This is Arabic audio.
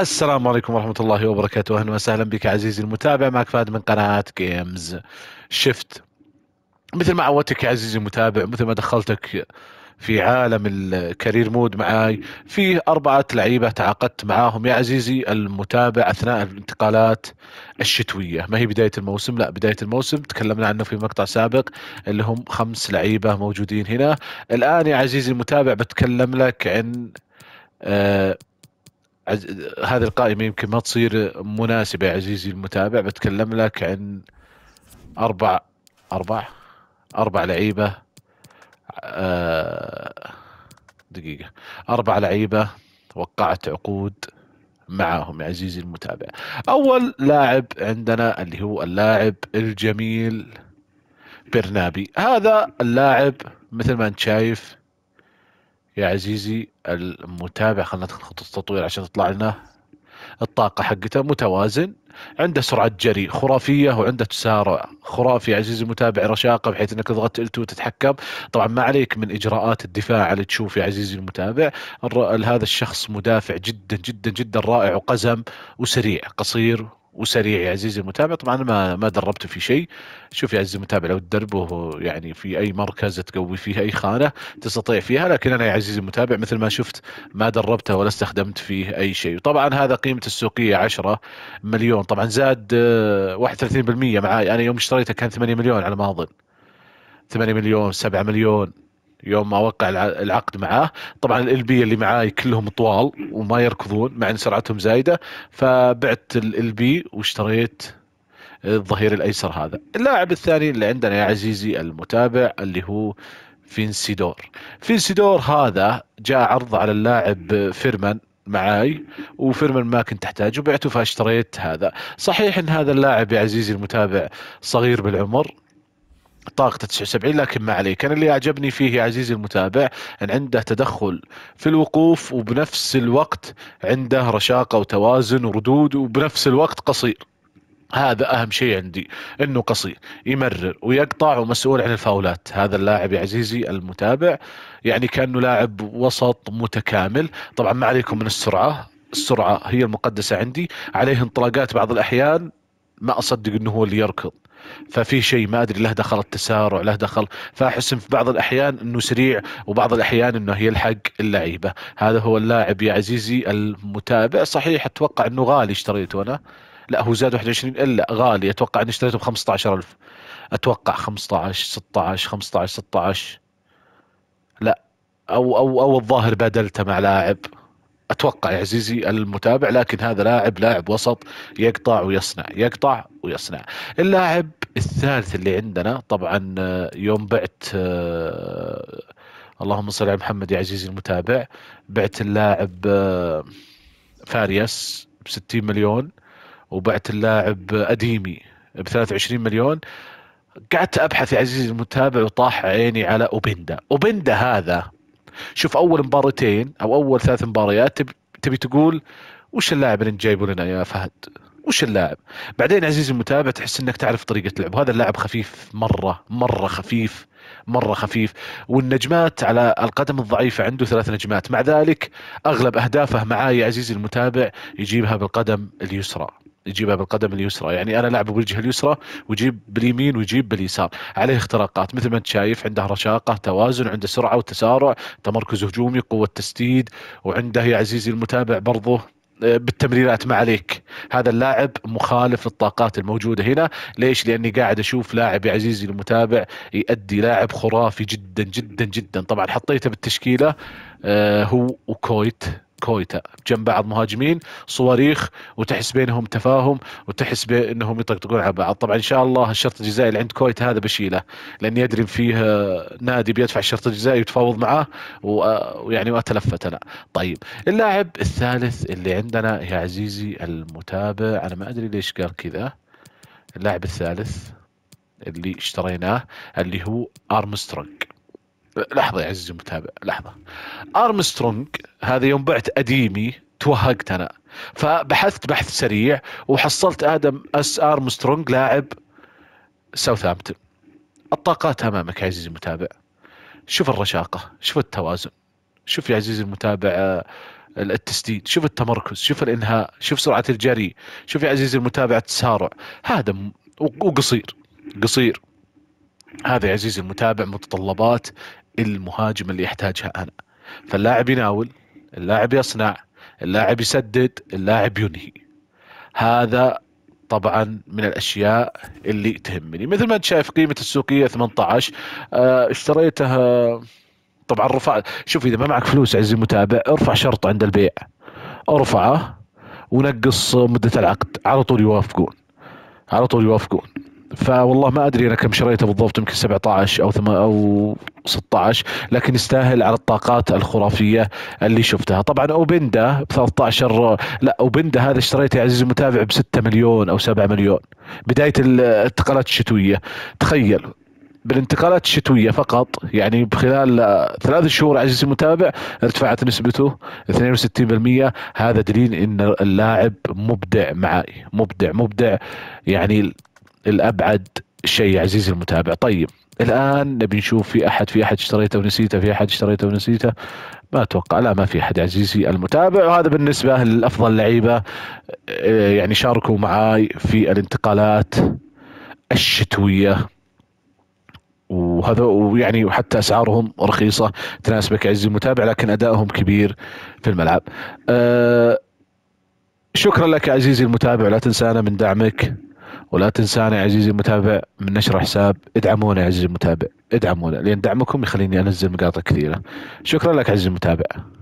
السلام عليكم ورحمة الله وبركاته أهلا وسهلا بك عزيزي المتابع معك فهد من قناة جيمز شفت مثل ما عودتك يا عزيزي المتابع مثل ما دخلتك في عالم الكارير مود معاي في أربعة لعيبة تعاقدت معاهم يا عزيزي المتابع أثناء الانتقالات الشتوية ما هي بداية الموسم لا بداية الموسم تكلمنا عنه في مقطع سابق اللي هم خمس لعيبة موجودين هنا الآن يا عزيزي المتابع بتكلم لك عن آه عز... هذه القائمه يمكن ما تصير مناسبه عزيزي المتابع بتكلم لك عن اربع اربع اربع لعيبه آه... دقيقه اربع لعيبه وقعت عقود معهم يا عزيزي المتابع اول لاعب عندنا اللي هو اللاعب الجميل برنابي هذا اللاعب مثل ما انت شايف يا عزيزي المتابع خلينا ندخل خطوط التطوير عشان تطلع لنا الطاقه حقته متوازن عنده سرعه جري خرافيه وعنده تسارع خرافي عزيزي المتابع رشاقه بحيث انك تضغط ال2 تتحكم طبعا ما عليك من اجراءات الدفاع اللي تشوف يا عزيزي المتابع هذا الشخص مدافع جدا جدا جدا رائع وقزم وسريع قصير وسريع يا عزيزي المتابع طبعا ما ما دربته في شيء شوف يا عزيزي المتابع لو تدربه يعني في اي مركز تقوي فيه اي خانه تستطيع فيها لكن انا يا عزيزي المتابع مثل ما شفت ما دربته ولا استخدمت فيه اي شيء وطبعا هذا قيمته السوقيه 10 مليون طبعا زاد 31% آه، معي انا يوم اشتريته كان 8 مليون على ما اظن 8 مليون 7 مليون يوم ما وقع العقد معاه طبعا الالبيه اللي معاي كلهم طوال وما يركضون مع ان سرعتهم زايده فبعت الالبي واشتريت الظهير الايسر هذا اللاعب الثاني اللي عندنا يا عزيزي المتابع اللي هو فينسيدور فينسيدور هذا جاء عرض على اللاعب فيرمان معاي وفيرمان ما كنت احتاجه بعته فاشتريت هذا صحيح ان هذا اللاعب يا عزيزي المتابع صغير بالعمر طاقته 79 لكن ما عليك انا اللي اعجبني فيه يا عزيزي المتابع ان عنده تدخل في الوقوف وبنفس الوقت عنده رشاقه وتوازن وردود وبنفس الوقت قصير هذا اهم شيء عندي انه قصير يمرر ويقطع ومسؤول عن الفاولات هذا اللاعب يا عزيزي المتابع يعني كانه لاعب وسط متكامل طبعا ما عليكم من السرعه السرعه هي المقدسه عندي عليه انطلاقات بعض الاحيان ما اصدق انه هو اللي يركض ففي شيء ما ادري له دخل التسارع له دخل فاحس في بعض الاحيان انه سريع وبعض الاحيان انه يلحق اللعيبه هذا هو اللاعب يا عزيزي المتابع صحيح اتوقع انه غالي اشتريته انا لا هو زاد 21 الا غالي اتوقع اني اشتريته ب 15000 اتوقع 15 16 15 16 لا او او او الظاهر بادلته مع لاعب اتوقع يا عزيزي المتابع لكن هذا لاعب لاعب وسط يقطع ويصنع يقطع ويصنع اللاعب الثالث اللي عندنا طبعا آه، يوم بعت آه، اللهم صل على محمد يا عزيزي المتابع بعت اللاعب آه، فارياس ب 60 مليون وبعت اللاعب اديمي ب 23 مليون قعدت ابحث يا عزيزي المتابع وطاح عيني على اوبندا اوبندا هذا شوف اول مباراتين او اول ثلاث مباريات تبي تقول وش اللاعب اللي انت جايبه لنا يا فهد؟ وش اللاعب؟ بعدين عزيزي المتابع تحس انك تعرف طريقه لعبه، هذا اللاعب خفيف مره مره خفيف مره خفيف والنجمات على القدم الضعيفه عنده ثلاث نجمات، مع ذلك اغلب اهدافه معاه يا عزيزي المتابع يجيبها بالقدم اليسرى. يجيبها بالقدم اليسرى يعني انا لعبه بالجهه اليسرى ويجيب باليمين ويجيب باليسار عليه اختراقات مثل ما انت شايف عنده رشاقه توازن عنده سرعه وتسارع تمركز هجومي قوه تسديد وعنده يا عزيزي المتابع برضه آه، بالتمريرات ما عليك هذا اللاعب مخالف للطاقات الموجوده هنا ليش لاني قاعد اشوف لاعب يا عزيزي المتابع يؤدي لاعب خرافي جدا جدا جدا طبعا حطيته بالتشكيله آه، هو وكويت كويتا جنب بعض مهاجمين صواريخ وتحس بينهم تفاهم وتحس بانهم يطقطقون على بعض طبعا ان شاء الله الشرط الجزائي اللي عند كويتا هذا بشيله لاني ادري فيه نادي بيدفع الشرط الجزائي ويتفاوض معاه ويعني واتلفت انا طيب اللاعب الثالث اللي عندنا يا عزيزي المتابع انا ما ادري ليش قال كذا اللاعب الثالث اللي اشتريناه اللي هو ارمسترونج لحظه يا عزيزي المتابع لحظه ارمسترونج هذا يوم بعت اديمي توهقت انا فبحثت بحث سريع وحصلت ادم اس ارمسترونج لاعب ساوثهامبتون الطاقات امامك يا عزيزي المتابع شوف الرشاقه شوف التوازن شوف يا عزيزي المتابع آه، التسديد شوف التمركز شوف الانهاء شوف سرعه الجري شوف يا عزيزي المتابع التسارع هذا وقصير قصير هذا يا عزيزي المتابع متطلبات المهاجم اللي يحتاجها انا فاللاعب يناول اللاعب يصنع اللاعب يسدد اللاعب ينهي هذا طبعا من الاشياء اللي تهمني مثل ما انت شايف قيمه السوقيه 18 آه، اشتريتها طبعا رفع شوف اذا ما معك فلوس عزيزي المتابع ارفع شرط عند البيع ارفعه ونقص مده العقد على طول يوافقون على طول يوافقون فوالله ما ادري انا كم شريته بالضبط يمكن 17 او ثم او 16 لكن يستاهل على الطاقات الخرافيه اللي شفتها طبعا اوبندا ب 13 لا اوبندا هذا اشتريته يا عزيزي المتابع ب 6 مليون او 7 مليون بدايه الانتقالات الشتويه تخيل بالانتقالات الشتويه فقط يعني بخلال ثلاث شهور عزيزي المتابع ارتفعت نسبته 62% هذا دليل ان اللاعب مبدع معي مبدع مبدع يعني الابعد شيء عزيزي المتابع طيب الان نبي نشوف في احد في احد اشتريته ونسيته في احد اشتريته ونسيته ما اتوقع لا ما في احد عزيزي المتابع وهذا بالنسبه لافضل لعيبه آه، يعني شاركوا معاي في الانتقالات الشتويه وهذا ويعني وحتى اسعارهم رخيصه تناسبك عزيزي المتابع لكن ادائهم كبير في الملعب. أه شكرا لك عزيزي المتابع لا تنسانا من دعمك ولا تنسانا يا عزيزي المتابع من نشر حساب ادعمونا يا عزيزي المتابع ادعمونا لان دعمكم يخليني انزل مقاطع كثيره شكرا لك عزيزي المتابع